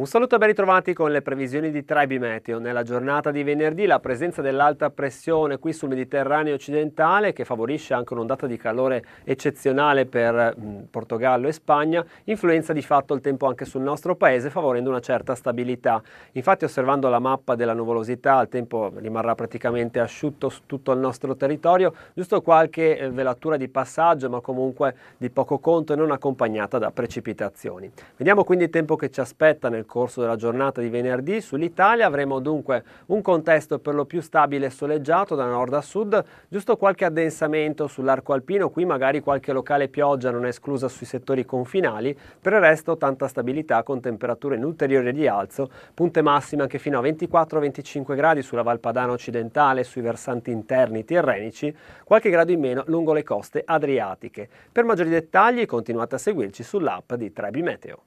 Un saluto e ben ritrovati con le previsioni di Tribe Meteo. Nella giornata di venerdì la presenza dell'alta pressione qui sul Mediterraneo occidentale che favorisce anche un'ondata di calore eccezionale per mh, mm, Portogallo e Spagna influenza di fatto il tempo anche sul nostro paese favorendo una certa stabilità. Infatti osservando la mappa della nuvolosità il tempo rimarrà praticamente asciutto su tutto il nostro territorio, giusto qualche eh, velatura di passaggio ma comunque di poco conto e non accompagnata da precipitazioni. Vediamo quindi il tempo che ci aspetta nel corso della giornata di venerdì sull'Italia avremo dunque un contesto per lo più stabile e soleggiato da nord a sud, giusto qualche addensamento sull'arco alpino, qui magari qualche locale pioggia non è esclusa sui settori confinali, per il resto tanta stabilità con temperature in ulteriore rialzo, punte massime anche fino a 24-25 gradi sulla Valpadana occidentale, sui versanti interni tirrenici, qualche grado in meno lungo le coste adriatiche. Per maggiori dettagli continuate a seguirci sull'app di Trebi Meteo.